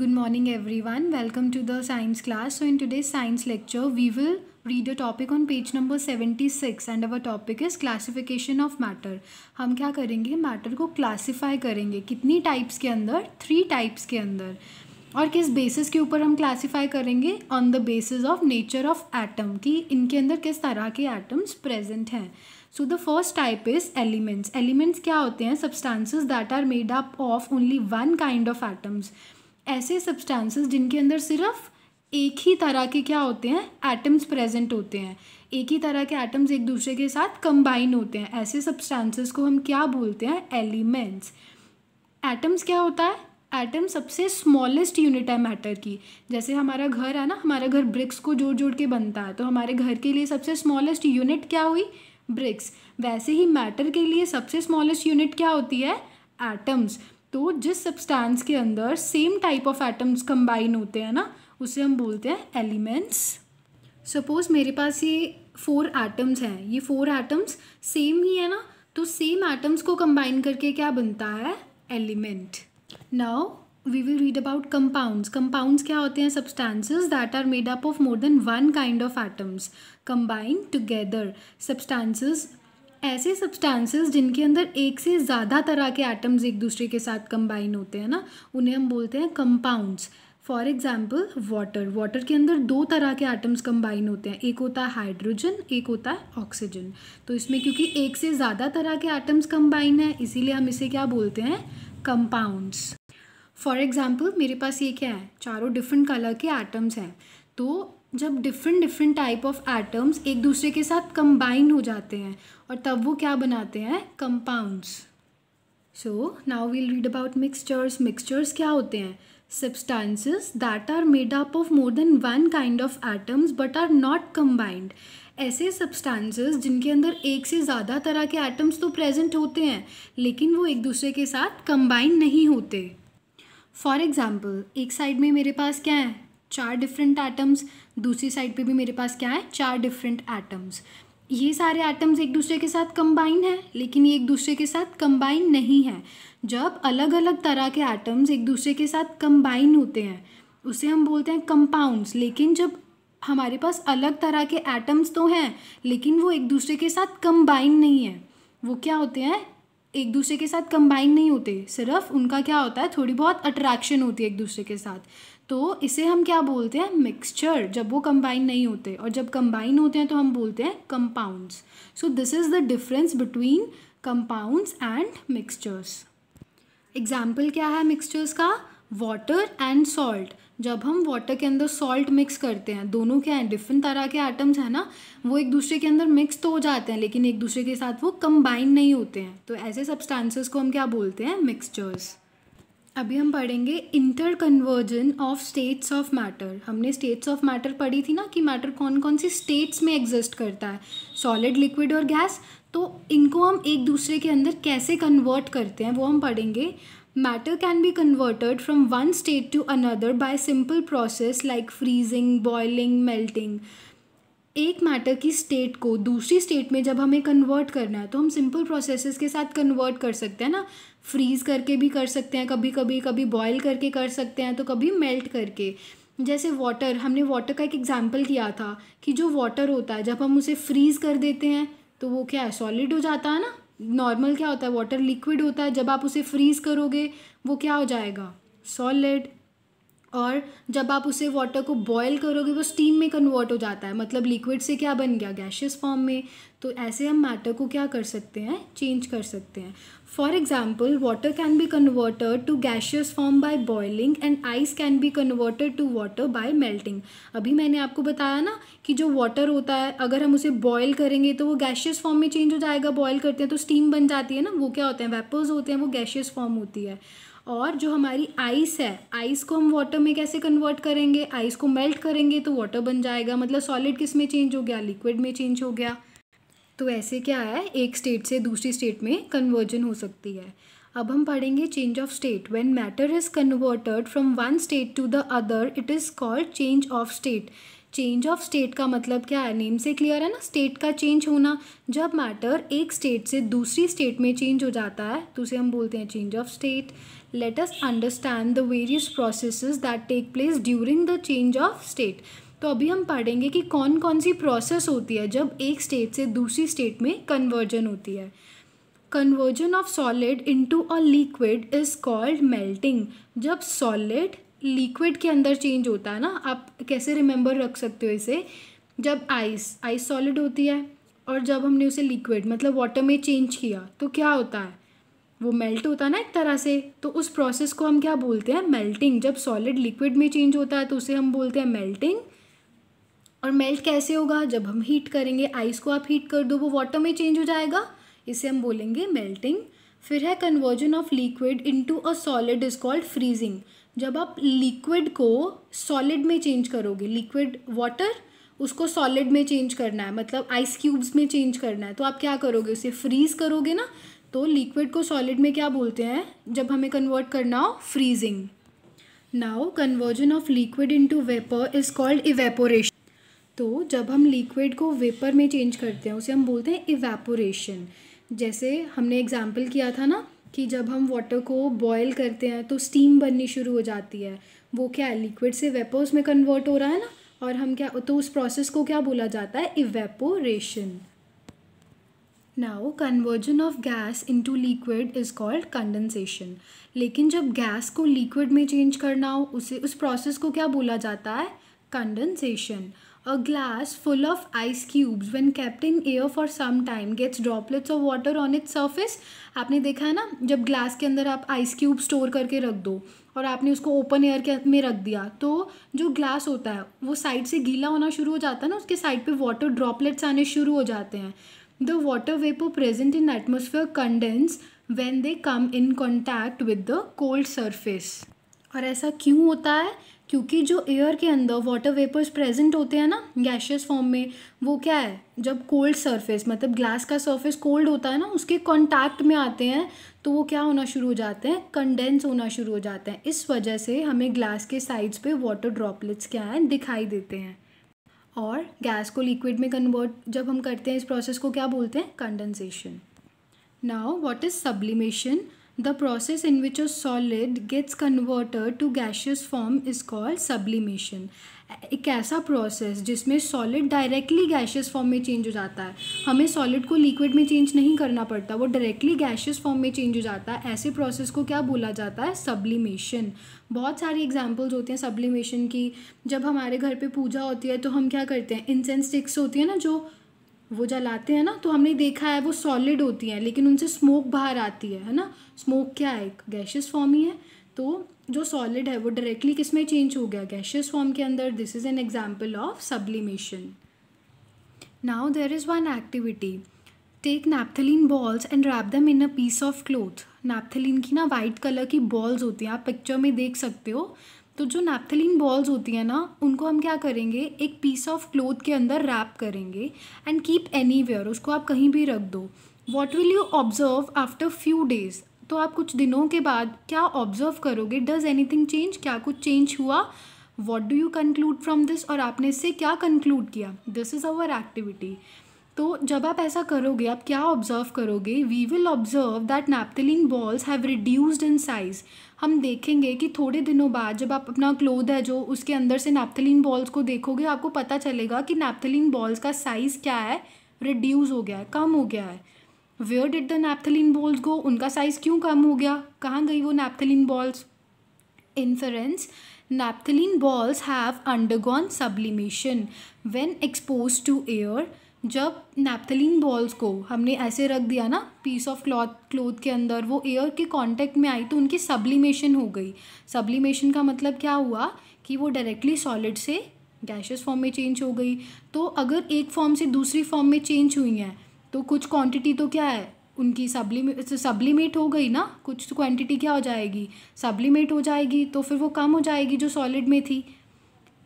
Good morning everyone. Welcome to the science class. So in today's science lecture, we will read a topic on page number 76 and our topic is classification of matter. हम क्या करेंगे matter को classify करेंगे कितनी types के अंदर three types के अंदर और किस basis के ऊपर हम classify करेंगे on the basis of nature of atom कि इनके अंदर किस तरह के atoms present हैं so the first type is elements elements क्या होते हैं substances that are made up of only one kind of atoms ऐसे सब्सटेंसेस जिनके अंदर सिर्फ एक ही तरह के क्या होते हैं एटम्स प्रेजेंट होते हैं एक ही तरह के एटम्स एक दूसरे के साथ कंबाइन होते हैं ऐसे सब्सटेंसेस को हम क्या बोलते हैं एलिमेंट्स एटम्स क्या होता है एटम सबसे स्मॉलेस्ट यूनिट है मैटर की जैसे हमारा घर है ना हमारा घर ब्रिक्स को जोड़ जोड़ के बनता है तो हमारे घर के लिए सबसे स्मॉलेस्ट यूनिट क्या हुई ब्रिक्स वैसे ही मैटर के लिए सबसे स्मॉलेस्ट यूनिट क्या होती है एटम्स तो जिस सब्सटेंस के अंदर same type of atoms combine होते हैं ना उसे हम बोलते हैं एलिमेंट्स सपोज़ मेरे पास ये फोर एटम्स हैं ये फोर एटम्स सेम ही है ना तो सेम एटम्स को कंबाइन करके क्या बनता है element now we will read about compounds compounds क्या होते हैं substances that are made up of more than one kind of atoms combine together substances ऐसे सब्सटेंसेस जिनके अंदर एक से ज़्यादा तरह के एटम्स एक दूसरे के साथ कंबाइन होते हैं ना उन्हें हम बोलते हैं compounds for example water water के अंदर दो तरह के आइटम्स कंबाइन होते हैं एक होता है हाइड्रोजन एक होता है ऑक्सीजन तो इसमें क्योंकि एक से ज़्यादा तरह के आइटम्स कंबाइन है इसीलिए हम इसे क्या बोलते हैं कंपाउंड्स फॉर एग्ज़ाम्पल मेरे पास ये क्या है चारों डिफरेंट कलर के आइटम्स हैं तो जब different different type of atoms एक दूसरे के साथ कंबाइन हो जाते हैं और तब वो क्या बनाते हैं compounds so now we'll read about mixtures mixtures क्या होते हैं substances that are made up of more than one kind of atoms but are not combined ऐसे सब्सटेंसेस जिनके अंदर एक से ज़्यादा तरह के एटम्स तो प्रेजेंट होते हैं लेकिन वो एक दूसरे के साथ कंबाइन नहीं होते फॉर एग्जाम्पल एक साइड में मेरे पास क्या है चार डिफरेंट एटम्स दूसरी साइड पे भी मेरे पास क्या है चार डिफरेंट एटम्स ये सारे एटम्स एक दूसरे के साथ कंबाइन है लेकिन ये एक दूसरे के साथ कंबाइन नहीं है जब अलग अलग तरह के एटम्स एक दूसरे के साथ कंबाइन होते हैं उसे हम बोलते हैं कंपाउंड्स लेकिन जब हमारे पास अलग तरह के एटम्स तो हैं लेकिन वो एक दूसरे के साथ कंबाइन नहीं है वो क्या होते हैं एक दूसरे के साथ कंबाइन नहीं होते सिर्फ उनका क्या होता है थोड़ी बहुत अट्रैक्शन होती है एक दूसरे के साथ तो इसे हम क्या बोलते हैं मिक्सचर जब वो कंबाइन नहीं होते और जब कंबाइन होते हैं तो हम बोलते हैं compounds so this is the difference between compounds and mixtures example क्या है मिक्सचर्स का वाटर एंड सॉल्ट जब हम वाटर के अंदर सॉल्ट मिक्स करते हैं दोनों क्या हैं डिफरेंट तरह के आइटम्स हैं ना वो एक दूसरे के अंदर मिक्स तो हो जाते हैं लेकिन एक दूसरे के साथ वो कंबाइन नहीं होते हैं तो ऐसे सब्सटेंसेस को हम क्या बोलते हैं मिक्सचर्स अभी हम पढ़ेंगे interconversion of states of matter हमने स्टेट्स ऑफ मैटर पढ़ी थी ना कि मैटर कौन कौन सी स्टेट्स में एग्जिस्ट करता है सॉलिड लिक्विड और गैस तो इनको हम एक दूसरे के अंदर कैसे कन्वर्ट करते हैं वो हम पढ़ेंगे matter can be converted from one state to another by simple process like freezing boiling melting एक मैटर की स्टेट को दूसरी स्टेट में जब हमें कन्वर्ट करना है तो हम सिंपल प्रोसेसेस के साथ कन्वर्ट कर सकते हैं ना फ्रीज़ करके भी कर सकते हैं कभी कभी कभी बॉयल करके कर सकते हैं तो कभी मेल्ट करके जैसे वाटर हमने वाटर का एक एग्जाम्पल किया था कि जो वाटर होता है जब हम उसे फ्रीज़ कर देते हैं तो वो क्या है सॉलिड हो जाता है ना नॉर्मल क्या होता है वाटर लिक्विड होता है जब आप उसे फ्रीज़ करोगे वो क्या हो जाएगा सॉलिड और जब आप उसे वाटर को बॉयल करोगे वो स्टीम में कन्वर्ट हो जाता है मतलब लिक्विड से क्या बन गया गैशियस फॉर्म में तो ऐसे हम मैटर को क्या कर सकते हैं चेंज कर सकते हैं for example water can be converted to gaseous form by boiling and ice can be converted to water by melting अभी मैंने आपको बताया ना कि जो वाटर होता है अगर हम उसे बॉयल करेंगे तो वो गैशियस फॉर्म में चेंज हो जाएगा बॉयल करते हैं तो स्टीम बन जाती है ना वो क्या होते हैं वेपर्स होते हैं वो गैशियस फॉर्म होती है और जो हमारी आइस है आइस को हम वाटर में कैसे कन्वर्ट करेंगे आइस को मेल्ट करेंगे तो वाटर बन जाएगा मतलब सॉलिड किस में चेंज हो गया लिक्विड में चेंज हो गया तो ऐसे क्या है एक स्टेट से दूसरी स्टेट में कन्वर्जन हो सकती है अब हम पढ़ेंगे change of state when matter is converted from one state to the other it is called change of state change of state का मतलब क्या है नेम से क्लियर है ना स्टेट का चेंज होना जब मैटर एक स्टेट से दूसरी स्टेट में चेंज हो जाता है तो उसे हम बोलते हैं change of state let us understand the various processes that take place during the change of state तो अभी हम पढ़ेंगे कि कौन कौन सी प्रोसेस होती है जब एक स्टेट से दूसरी स्टेट में कन्वर्जन होती है conversion of solid into a liquid is called melting जब सॉलिड लिक्विड के अंदर चेंज होता है ना आप कैसे रिमेंबर रख सकते हो इसे जब आइस आइस सॉलिड होती है और जब हमने उसे लिक्विड मतलब वाटर में चेंज किया तो क्या होता है वो मेल्ट होता है ना एक तरह से तो उस प्रोसेस को हम क्या बोलते हैं मेल्टिंग जब सॉलिड लिक्विड में चेंज होता है तो उसे हम बोलते हैं मेल्टिंग और मेल्ट कैसे होगा जब हम हीट करेंगे आइस को आप हीट कर दो वो वाटर में चेंज हो जाएगा इसे हम बोलेंगे मेल्टिंग फिर है conversion of liquid into a solid is called freezing जब आप लिक्विड को सॉलिड में चेंज करोगे लिक्विड वाटर उसको सॉलिड में चेंज करना है मतलब आइस क्यूब्स में चेंज करना है तो आप क्या करोगे उसे फ्रीज करोगे ना तो लिक्विड को सॉलिड में क्या बोलते हैं जब हमें कन्वर्ट करना हो freezing now conversion of liquid into vapour is called evaporation तो जब हम लिक्विड को वेपर में चेंज करते हैं उसे हम बोलते हैं इवेपोरेशन जैसे हमने एग्जाम्पल किया था ना कि जब हम वाटर को बॉयल करते हैं तो स्टीम बननी शुरू हो जाती है वो क्या है लिक्विड से वेपो में कन्वर्ट हो रहा है ना और हम क्या तो उस प्रोसेस को क्या बोला जाता है evaporation now conversion of gas into liquid is called condensation लेकिन जब गैस को लिक्विड में चेंज करना हो उसे उस प्रोसेस को क्या बोला जाता है condensation A glass full of ice cubes when kept in air for some time gets droplets of water on its surface. आपने देखा है ना जब ग्लास के अंदर आप आइस क्यूब स्टोर करके रख दो और आपने उसको ओपन एयर के में रख दिया तो जो ग्लास होता है वो साइड से गीला होना शुरू हो जाता है ना उसके साइड पे वाटर ड्रॉपलेट्स आने शुरू हो जाते हैं the water vapour present in atmosphere condense when they come in contact with the cold surface और ऐसा क्यों होता है क्योंकि जो एयर के अंदर वाटर वेपर्स प्रेजेंट होते हैं ना गैशियस फॉर्म में वो क्या है जब कोल्ड सरफेस मतलब ग्लास का सरफेस कोल्ड होता है ना उसके कॉन्टैक्ट में आते हैं तो वो क्या होना शुरू हो जाते हैं कंडेंस होना शुरू हो जाते हैं इस वजह से हमें ग्लास के साइड्स पे वाटर ड्रॉपलेट्स क्या हैं दिखाई देते हैं और गैस को लिक्विड में कन्वर्ट जब हम करते हैं इस प्रोसेस को क्या बोलते हैं condensation now what is sublimation The process in which a solid gets converted to gaseous form is called sublimation. एक ऐसा प्रोसेस जिसमें सॉलिड डायरेक्टली गैशियस फॉर्म में चेंज हो जाता है हमें सॉलिड को लिक्विड में चेंज नहीं करना पड़ता वो डायरेक्टली गैशियस फॉर्म में चेंज हो जाता है ऐसे प्रोसेस को क्या बोला जाता है सब्लिमेशन बहुत सारी एग्जांपल्स होती हैं सब्लिमेशन की जब हमारे घर पे पूजा होती है तो हम क्या करते हैं इंसेंस स्टिक्स होती है ना जो वो जलाते हैं ना तो हमने देखा है वो सॉलिड होती हैं लेकिन उनसे स्मोक बाहर आती है है ना स्मोक क्या है गैशियस फॉर्म ही है तो जो सॉलिड है वो डायरेक्टली किस में चेंज हो गया गैशियस फॉर्म के अंदर this is an example of sublimation now there is one activity take naphthalene balls and wrap them in a piece of cloth naphthalene की ना वाइट कलर की बॉल्स होती हैं आप पिक्चर में देख सकते हो तो जो नैप्थलिन बॉल्स होती है ना उनको हम क्या करेंगे एक पीस ऑफ क्लोथ के अंदर रैप करेंगे एंड कीप एनी वेयर उसको आप कहीं भी रख दो what will you observe after few days तो आप कुछ दिनों के बाद क्या ऑब्जर्व करोगे डज एनीथिंग चेंज क्या कुछ चेंज हुआ what do you conclude from this और आपने इससे क्या कंक्लूड किया दिस इज़ आवर एक्टिविटी तो जब आप ऐसा करोगे आप क्या ऑब्जर्व करोगे we will observe that naphthalene balls have reduced in size हम देखेंगे कि थोड़े दिनों बाद जब आप अपना क्लोथ है जो उसके अंदर से नैप्थलिन बॉल्स को देखोगे आपको पता चलेगा कि नैप्थलिन बॉल्स का साइज़ क्या है रिड्यूज़ हो गया है कम हो गया है where did the naphthalene balls go उनका साइज़ क्यों कम हो गया कहाँ गई वो naphthalene balls inference naphthalene balls have undergone sublimation when expose to air जब नैपथलिन बॉल्स को हमने ऐसे रख दिया ना पीस ऑफ क्लॉथ क्लोथ के अंदर वो एयर के कांटेक्ट में आई तो उनकी सब्लिमेशन हो गई सब्लिमेशन का मतलब क्या हुआ कि वो डायरेक्टली सॉलिड से गैशियस फॉर्म में चेंज हो गई तो अगर एक फॉर्म से दूसरी फॉर्म में चेंज हुई हैं तो कुछ क्वांटिटी तो क्या है उनकी सब्लिमेट सब्लिमेट हो गई ना कुछ क्वांटिटी क्या हो जाएगी सब्लिमेट हो जाएगी तो फिर वो कम हो जाएगी जो सॉलिड में थी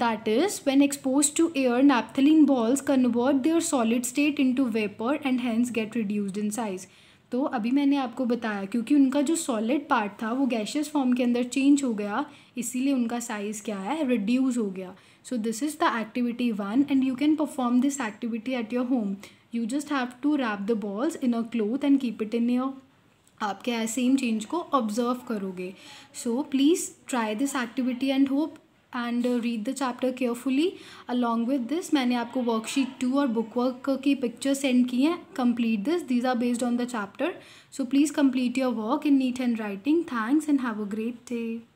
That is, when exposed to air, naphthalene balls convert their solid state into vapor and hence get reduced in size. तो अभी मैंने आपको बताया क्योंकि उनका जो सॉलिड पार्ट था वो गैशियस फॉर्म के अंदर चेंज हो गया इसीलिए उनका साइज़ क्या है रिड्यूस हो गया so this is the activity one and you can perform this activity at your home you just have to wrap the balls in a cloth and keep it in your आप क्या same change को observe करोगे so please try this activity and hope and read the chapter carefully along with this मैंने आपको worksheet two और book work की picture send की हैं complete this these are based on the chapter so please complete your work in neat and writing thanks and have a great day